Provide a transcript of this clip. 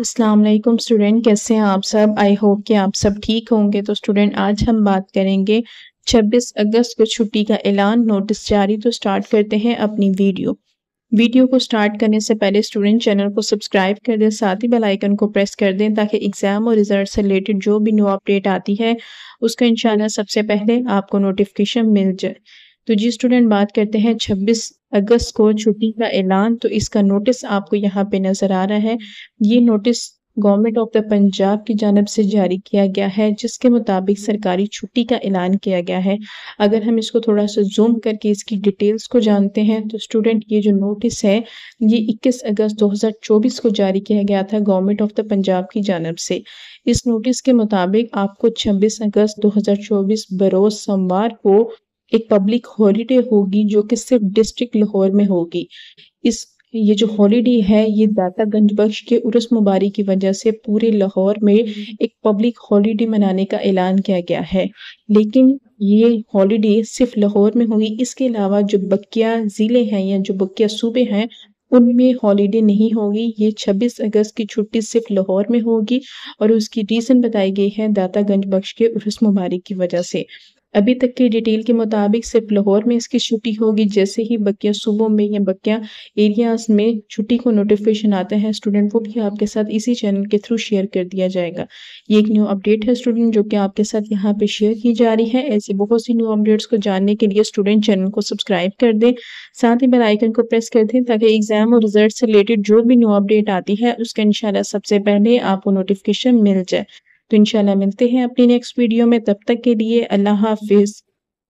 Aslam student कैसे हैं आप सब आई होप कि आप सब ठीक होंगे तो स्टूडेंट आज हम बात करेंगे 26 अगस्त को छुट्टी का ऐलान नोटिस जारी तो स्टार्ट करते हैं अपनी वीडियो वीडियो को स्टार्ट करने से पहले स्टूडेंट चैनल को सब्सक्राइब कर दें साथ ही बेल आइकन को प्रेस कर दें ताकि एग्ज़ाम और रिजल्ट से रिलेटेड जो भी न्यू अपडेट आती है उसका इंशाल्लाह सबसे पहले आपको नोटिफिकेशन मिल जाए तो जी स्टूडेंट बात करते हैं छब्बीस अगस्त को छुट्टी का ऐलान तो इसका नोटिस आपको यहाँ पे नज़र आ रहा है ये notice government of the Punjab की जानब से जारी किया गया है जिसके मुताबिक सरकारी छुट्टी का ऐलान किया गया है अगर हम इसको थोड़ा सा जूम करके इसकी डिटेल्स को जानते हैं तो स्टूडेंट ये जो नोटिस है ये 21 अगस्त 2024 को जारी किया गया था गवर्नमेंट ऑफ द पंजाब की जानब से इस नोटिस के मुताबिक आपको 26 अगस्त 2024 बरोज सोमवार को एक पब्लिक हॉलीडे होगी जो कि सिर्फ डिस्ट्रिक्ट लाहौर में होगी इस ये जो हॉलीडे है ये दाता गंज बख्श के उर्स मुबारक की वजह से पूरे लाहौर में एक पब्लिक हॉलीडे मनाने का ऐलान किया गया है लेकिन ये हॉलीडे सिर्फ लाहौर में होगी इसके अलावा जो बकिया ज़िले हैं या जो बकिया सूबे हैं उनमें हॉलीडे नहीं होगी ये 26 अगस्त की छुट्टी सिर्फ लाहौर में होगी और उसकी रीज़न बताई गई है दाता गंज बख्श के उर्स मुबारक की वजह से अभी तक की डिटेल के मुताबिक सिर्फ लाहौर में इसकी छुट्टी होगी जैसे ही बकिया सूबों में या बकिया एरियाज में छुट्टी को नोटिफिकेशन आता है स्टूडेंट वो भी आपके साथ इसी चैनल के थ्रू शेयर कर दिया जाएगा ये एक न्यू अपडेट है स्टूडेंट जो कि आपके साथ यहाँ पे शेयर की जा रही है ऐसे बहुत सी न्यू अपडेट्स को जानने के लिए स्टूडेंट चैनल को सब्सक्राइब कर दें साथ ही बेलाइकन को प्रेस कर दें ताकि एग्जाम और रिजल्ट से रिलेटेड जो भी न्यू अपडेट आती है उसका इनशाला सबसे पहले आपको नोटिफिकेशन मिल जाए तो इंशाल्लाह मिलते हैं अपनी नेक्स्ट वीडियो में तब तक के लिए अल्लाह हाफिज़